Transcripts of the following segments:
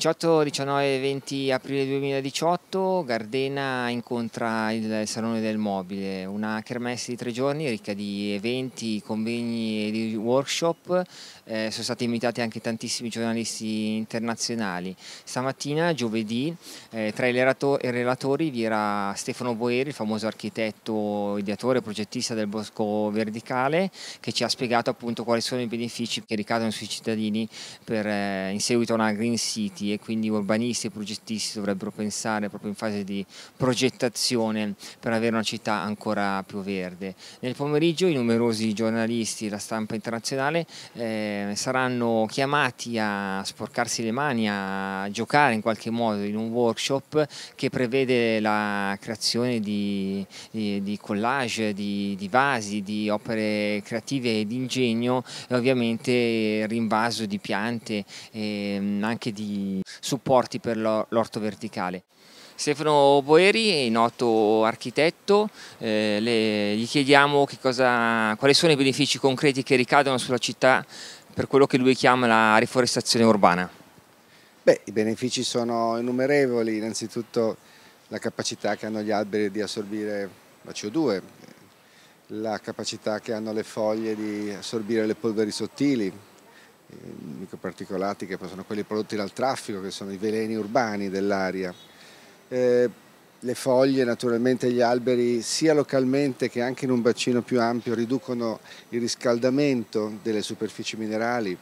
18, 19 e 20 aprile 2018 Gardena incontra il Salone del Mobile, una kermesse di tre giorni ricca di eventi, convegni e di workshop. Eh, sono stati invitati anche tantissimi giornalisti internazionali. Stamattina, giovedì, eh, tra i relatori vi era Stefano Boeri, il famoso architetto, ideatore e progettista del Bosco Verdicale, che ci ha spiegato appunto quali sono i benefici che ricadono sui cittadini per, eh, in seguito a una Green City e quindi urbanisti e progettisti dovrebbero pensare proprio in fase di progettazione per avere una città ancora più verde. Nel pomeriggio i numerosi giornalisti e la stampa internazionale eh, saranno chiamati a sporcarsi le mani, a giocare in qualche modo in un workshop che prevede la creazione di, di, di collage, di, di, vasi, di opere creative e di ingegno e ovviamente rinvaso di piante e mm, anche di supporti per l'orto verticale. Stefano Boeri, noto architetto, eh, le, gli chiediamo cosa, quali sono i benefici concreti che ricadono sulla città per quello che lui chiama la riforestazione urbana. Beh, i benefici sono innumerevoli, innanzitutto la capacità che hanno gli alberi di assorbire la CO2, la capacità che hanno le foglie di assorbire le polveri sottili, microparticolati che poi sono quelli prodotti dal traffico, che sono i veleni urbani dell'aria. Eh, le foglie, naturalmente gli alberi, sia localmente che anche in un bacino più ampio, riducono il riscaldamento delle superfici minerali,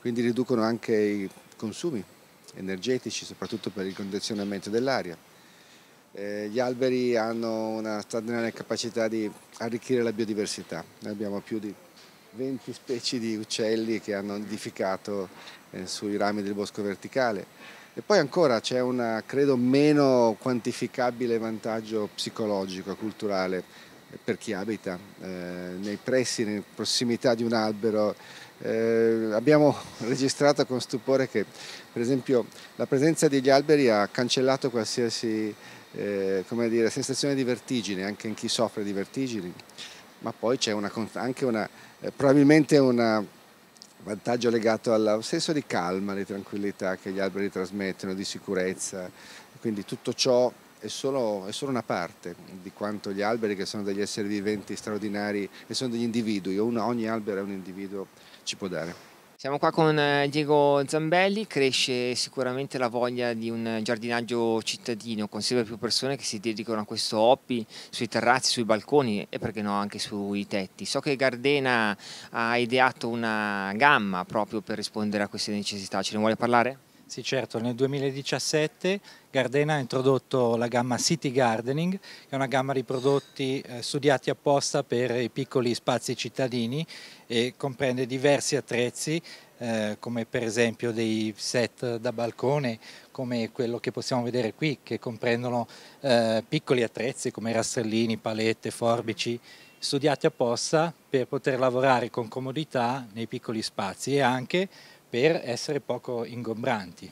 quindi riducono anche i consumi energetici, soprattutto per il condizionamento dell'aria. Eh, gli alberi hanno una straordinaria capacità di arricchire la biodiversità, noi abbiamo più di 20 specie di uccelli che hanno nidificato eh, sui rami del bosco verticale. E poi ancora c'è un, credo, meno quantificabile vantaggio psicologico, culturale per chi abita eh, nei pressi, in prossimità di un albero. Eh, abbiamo registrato con stupore che, per esempio, la presenza degli alberi ha cancellato qualsiasi eh, dire, sensazione di vertigine, anche in chi soffre di vertigini ma poi c'è anche una, eh, probabilmente un vantaggio legato al senso di calma, di tranquillità che gli alberi trasmettono, di sicurezza, quindi tutto ciò è solo, è solo, una parte di quanto gli alberi, che sono degli esseri viventi straordinari e sono degli individui, ogni albero è un individuo, ci può dare. Siamo qua con eh, Diego Zambelli, cresce sicuramente la voglia di un giardinaggio cittadino, con sempre più persone che si dedicano a questo hobby sui terrazzi, sui balconi e perché no anche sui tetti. So che Gardena ha ideato una gamma proprio per rispondere a queste necessità, ce ne vuole parlare? Sì, certo, nel 2017 Gardena ha introdotto la gamma City Gardening, che è una gamma di prodotti eh, studiati apposta per i piccoli spazi cittadini e comprende diversi attrezzi, eh, come per esempio dei set da balcone, come quello che possiamo vedere qui, che comprendono eh, piccoli attrezzi come rastrellini, palette, forbici, studiati apposta per poter lavorare con comodità nei piccoli spazi e anche per essere poco ingombranti.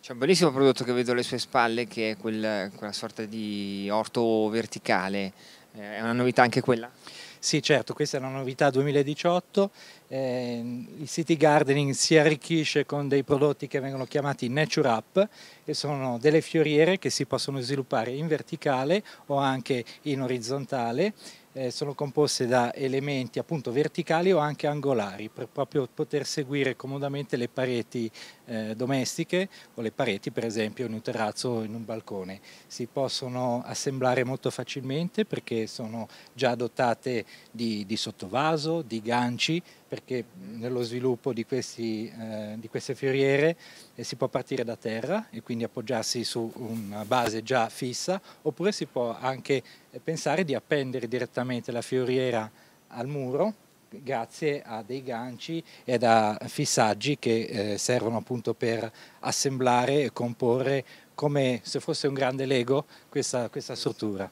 C'è un bellissimo prodotto che vedo alle sue spalle che è quel, quella sorta di orto verticale, eh, è una novità anche quella? Sì, certo, questa è una novità 2018. Eh, il city gardening si arricchisce con dei prodotti che vengono chiamati nature up e sono delle fioriere che si possono sviluppare in verticale o anche in orizzontale eh, sono composte da elementi appunto verticali o anche angolari per proprio poter seguire comodamente le pareti eh, domestiche o le pareti per esempio in un terrazzo o in un balcone. Si possono assemblare molto facilmente perché sono già dotate di, di sottovaso, di ganci, perché nello sviluppo di, questi, eh, di queste fioriere eh, si può partire da terra e quindi appoggiarsi su una base già fissa, oppure si può anche eh, pensare di appendere direttamente la fioriera al muro grazie a dei ganci e a fissaggi che eh, servono appunto per assemblare e comporre come se fosse un grande Lego questa, questa struttura.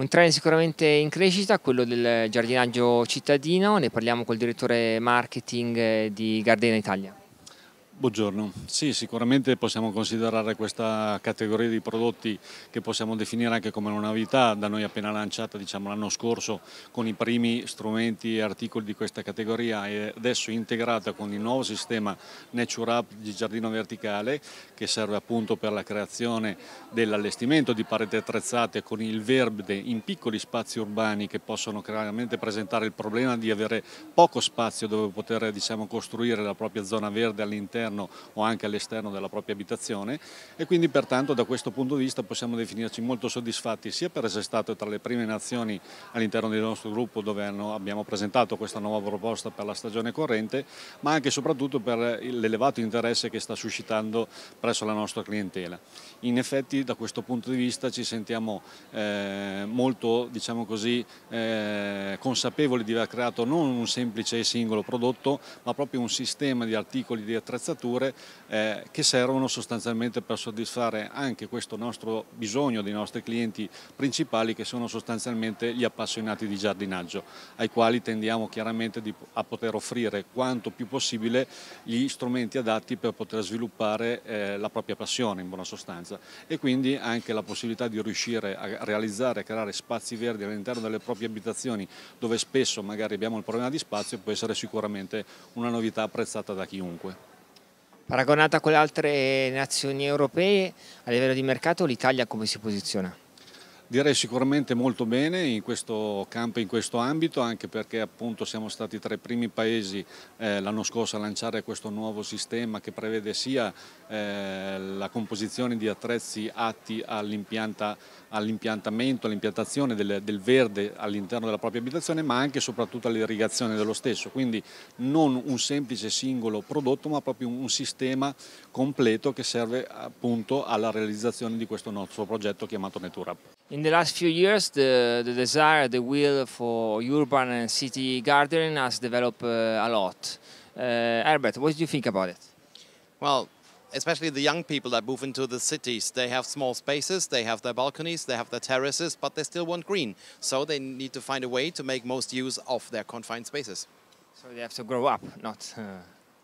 Un trend sicuramente in crescita, quello del giardinaggio cittadino, ne parliamo col direttore marketing eh, di Gardena Italia. Buongiorno, sì sicuramente possiamo considerare questa categoria di prodotti che possiamo definire anche come una novità da noi appena lanciata diciamo, l'anno scorso con i primi strumenti e articoli di questa categoria e adesso integrata con il nuovo sistema Nature Up di giardino verticale che serve appunto per la creazione dell'allestimento di pareti attrezzate con il verde in piccoli spazi urbani che possono chiaramente presentare il problema di avere poco spazio dove poter diciamo, costruire la propria zona verde all'interno all'interno o anche all'esterno della propria abitazione e quindi pertanto da questo punto di vista possiamo definirci molto soddisfatti sia per essere state tra le prime nazioni all'interno del nostro gruppo dove abbiamo presentato questa nuova proposta per la stagione corrente ma anche e soprattutto per l'elevato interesse che sta suscitando presso la nostra clientela. In effetti da questo punto di vista ci sentiamo eh, molto diciamo così, eh, consapevoli di aver creato non un semplice e singolo prodotto ma proprio un sistema di articoli di attrezzatura attrezzature eh, che servono sostanzialmente per soddisfare anche questo nostro bisogno dei nostri clienti principali che sono sostanzialmente gli appassionati di giardinaggio, ai quali tendiamo chiaramente di, a poter offrire quanto più possibile gli strumenti adatti per poter sviluppare eh, la propria passione in buona sostanza e quindi anche la possibilità di riuscire a realizzare, e creare spazi verdi all'interno delle proprie abitazioni dove spesso magari abbiamo il problema di spazio può essere sicuramente una novità apprezzata da chiunque. Paragonata con le altre nazioni europee, a livello di mercato l'Italia come si posiziona? Direi sicuramente molto bene in questo campo, in questo ambito, anche perché appunto siamo stati tra i primi paesi eh, l'anno scorso a lanciare questo nuovo sistema che prevede sia eh, la composizione di attrezzi atti all'impiantamento, all'impiantazione del, del, verde all'interno della propria abitazione, ma anche e soprattutto all'irrigazione dello stesso. Quindi non un semplice singolo prodotto, ma proprio un, un sistema completo che serve appunto alla realizzazione di questo nostro progetto chiamato Neturap. In the last few years, the, the desire, the will for urban and city gardening has developed uh, a lot. Uh, Herbert, what do you think about it? Well, especially the young people that move into the cities, they have small spaces, they have their balconies, they have their terraces, but they still want green. So they need to find a way to make most use of their confined spaces. So they have to grow up, not... Uh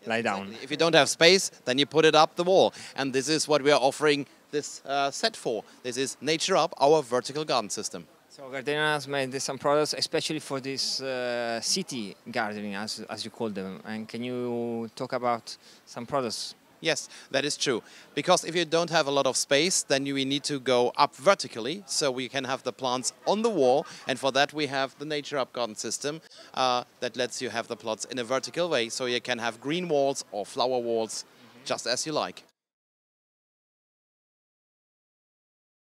lie down. Exactly. If you don't have space, then you put it up the wall. And this is what we are offering this uh, set for. This is Nature Up, our vertical garden system. So Gardena has made some products especially for this uh, city gardening, as, as you call them. And can you talk about some products? Yes, that is true. Because if you don't have a lot of space, then you need to go up vertically, so we can have the plants on the wall. And for that, we have the Nature Up Garden System uh, that lets you have the plots in a vertical way, so you can have green walls or flower walls, mm -hmm. just as you like.